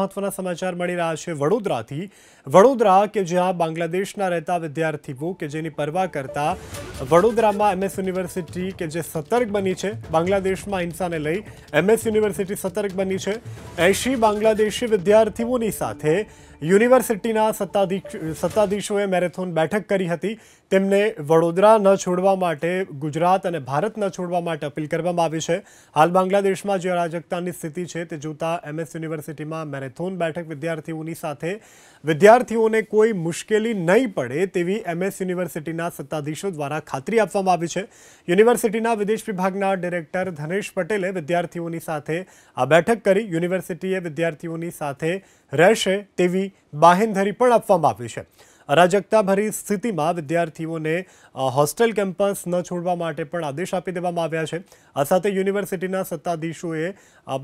મહત્વના સમાચાર મળી રહ્યા છે વડોદરાથી વડોદરા કે જ્યાં બાંગ્લાદેશના રહેતા વિદ્યાર્થીઓ કે જેની પરવા કરતા વડોદરામાં એમએસ યુનિવર્સિટી કે જે સતર્ક બની છે બાંગ્લાદેશમાં હિંસાને લઈ એમએસ યુનિવર્સિટી સતર્ક બની છે એંશી બાંગ્લાદેશી વિદ્યાર્થીઓની સાથે યુનિવર્સિટીના સત્તાધીશ સત્તાધીશોએ મેરેથોન બેઠક કરી હતી તેમને વડોદરા ન છોડવા માટે ગુજરાત અને ભારત ન છોડવા માટે અપીલ કરવામાં આવી છે હાલ બાંગ્લાદેશમાં જે અરાજકતાની સ્થિતિ છે તે જોતા એમએસ યુનિવર્સિટીમાં મેરેથોન બેઠક વિદ્યાર્થીઓની સાથે વિદ્યાર્થીઓને કોઈ મુશ્કેલી નહીં પડે તેવી એમએસ યુનિવર્સિટીના સત્તાધીશો દ્વારા ખાતરી આપવામાં આવી છે યુનિવર્સિટીના વિદેશ વિભાગના ડિરેક્ટર ધનેશ પટેલે વિદ્યાર્થીઓની સાથે આ બેઠક કરી યુનિવર્સિટીએ વિદ્યાર્થીઓની સાથે રહેશે તેવી બાહેંધરી પણ આપવામાં આવી છે અરાજકતાભરી સ્થિતિમાં વિદ્યાર્થીઓને હોસ્ટેલ કેમ્પસ ન છોડવા માટે પણ આદેશ આપી દેવામાં આવ્યા છે આ સાથે યુનિવર્સિટીના સત્તાધીશોએ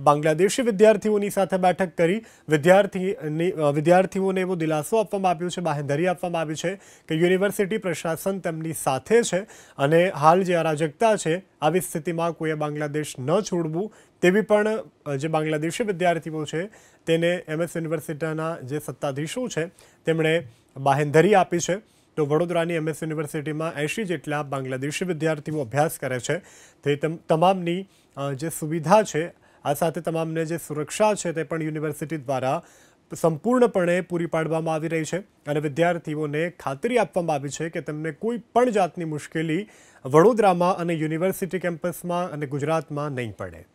બાંગ્લાદેશી વિદ્યાર્થીઓની સાથે બેઠક કરી વિદ્યાર્થીની વિદ્યાર્થીઓને એવો દિલાસો આપવામાં આવ્યો છે બાહેંધરી આપવામાં આવી છે કે યુનિવર્સિટી પ્રશાસન તેમની સાથે છે અને હાલ જે અરાજકતા છે આવી સ્થિતિમાં કોઈએ બાંગ્લાદેશ ન છોડવું તેવી પણ જે બાંગ્લાદેશી વિદ્યાર્થીઓ છે તેને એમએસ યુનિવર્સિટીના જે સત્તાધીશો છે તેમણે બાહેંધરી આપી છે તો વડોદરાની એમએસ યુનિવર્સિટીમાં એંશી જેટલા બાંગ્લાદેશી વિદ્યાર્થીઓ અભ્યાસ કરે છે તે તમામની જે સુવિધા છે આ સાથે તમામને જે સુરક્ષા છે તે પણ યુનિવર્સિટી દ્વારા સંપૂર્ણપણે પૂરી પાડવામાં આવી રહી છે અને વિદ્યાર્થીઓને ખાતરી આપવામાં આવી છે કે તેમને કોઈ પણ જાતની મુશ્કેલી વડોદરામાં અને યુનિવર્સિટી કેમ્પસમાં અને ગુજરાતમાં નહીં પડે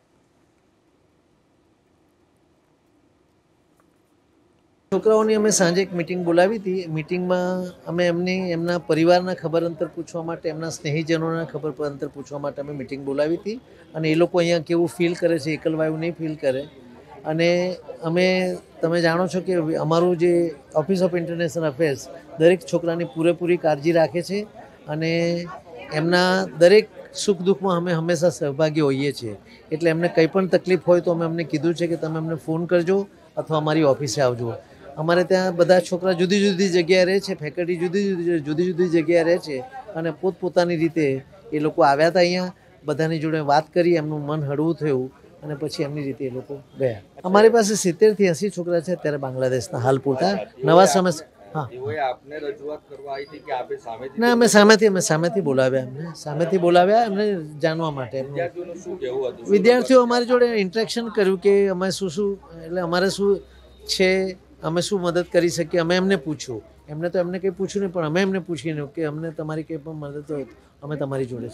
છોકરાઓની અમે સાંજે એક મિટિંગ બોલાવી હતી મિટિંગમાં અમે એમની એમના પરિવારના ખબર અંતર પૂછવા માટે એમના સ્નેહીજનોના ખબર પર અંતર પૂછવા માટે અમે મિટિંગ બોલાવી હતી અને એ લોકો અહીંયા કેવું ફીલ કરે છે એકલવાયું નહીં ફીલ કરે અને અમે તમે જાણો છો કે અમારું જે ઓફિસ ઓફ ઇન્ટરનેશનલ અફેર્સ દરેક છોકરાની પૂરેપૂરી કાળજી રાખે છે અને એમના દરેક સુખ દુઃખમાં અમે હંમેશા સહભાગી હોઈએ છીએ એટલે એમને કંઈ પણ તકલીફ હોય તો અમે અમને કીધું છે કે તમે અમને ફોન કરજો અથવા અમારી ઓફિસે આવજો અમારે ત્યાં બધા છોકરા જુદી જુદી જગ્યાએ રહે છે ફેકલ્ટી જુદી જુદી જુદી જુદી જગ્યાએ રહે છે અને પોતપોતાની રીતે એ લોકો આવ્યા હતા અહીંયા બધાની જોડે વાત કરી એમનું મન હળવું થયું અને પછી એમની રીતે એ લોકો ગયા અમારી પાસે સિત્તેરથી એંસી છોકરા છે અત્યારે બાંગ્લાદેશના હાલ પૂરતા નવા સમસ્યા ના અમે સામેથી અમે સામેથી બોલાવ્યા એમને સામેથી બોલાવ્યા એમને જાણવા માટે વિદ્યાર્થીઓ અમારી જોડે ઇન્ટરેક્શન કર્યું કે અમે શું શું એટલે અમારે શું છે અમે શું મદદ કરી શકીએ અમે એમને પૂછ્યું એમને તો એમને કંઈ પૂછ્યું નહીં પણ અમે એમને પૂછીને કે અમને તમારી કંઈ પણ મદદ હોય અમે તમારી જોડે